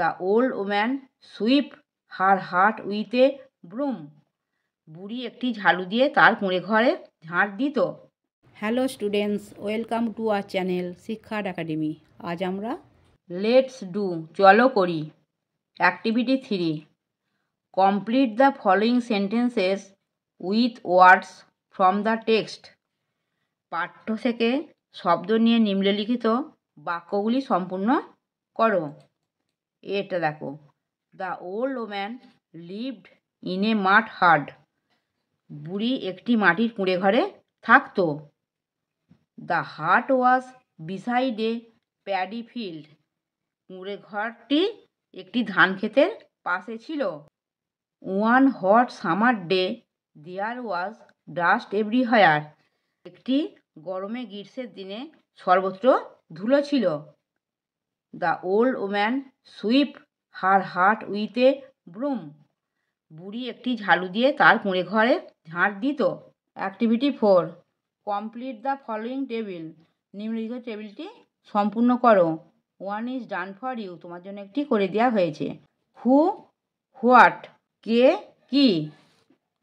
the old woman sweep her hut with a broom বুড়ি একটি ঝাড়ু দিয়ে তার কুঁড়ে ঘরে ঝাঁট দিত hello students welcome to our channel শিক্ষার একাডেমি আজ আমরা লেটস ডু চলো করি activity three complete the following sentences with words from the text পাঠ্য থেকে শব্দ নিয়ে নিম্নলিখিত বাক্যগুলি সম্পূর্ণ করো এটা দেখো the old woman lived in a mud hut বুড়ি একটি মাটির কুঁড়ে ঘরে থাকতো the hut was beside a paddy field কুঁড়ে ঘরটি একটি ধান ক্ষেতের পাশে ছিল one hot summer day there was dust everywhere একটি গরমে গ্রীষ্মের দিনে সর্বত্র ধুলো ছিল the old woman sweep her hut with a broom বুড়ি একটি ঝাড়ু দিয়ে তার কুঁড়ে ঘরে ঝাঁট দিত activity four complete the following table নিম্নলিখিত টেবিলটি সম্পূর্ণ করো one is done for you তোমার জন্য একটি করে দেওয়া হয়েছে হু হোয়াট কে কি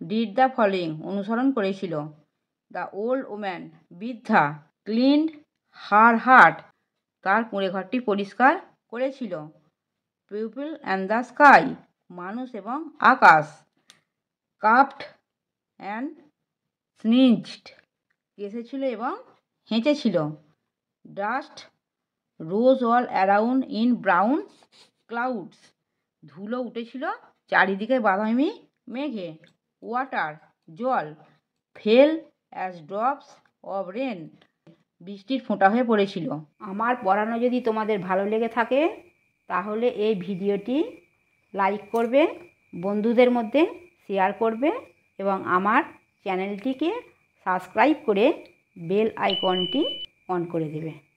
ডিড দ্য ফলোয়িং অনুসরণ করেছিল দ্য ওল্ড ওম্যান বৃদ্ধা ক্লিনড হার হার্ট তার কুঁড়েঘরটি পরিষ্কার করেছিল পিপল অ্যান্ড দ্য স্কাই মানুষ এবং আকাশ কাপড অ্যান্ড স্নিজড কেসেছিল এবং হেঁচেছিল dust rose all around in brown clouds ধুলো উঠেছিল চারিদিকে বাদামি মেঘে ওয়াটার জল fell as drops of rain বৃষ্টির ফোঁটা হয়ে পড়েছিল আমার পড়ানো যদি তোমাদের ভালো লেগে থাকে তাহলে এই ভিডিওটি লাইক করবে বন্ধুদের মধ্যে শেয়ার করবে এবং আমার চ্যানেলটিকে সাবস্ক্রাইব করে বেল আইকনটি অন করে দেবে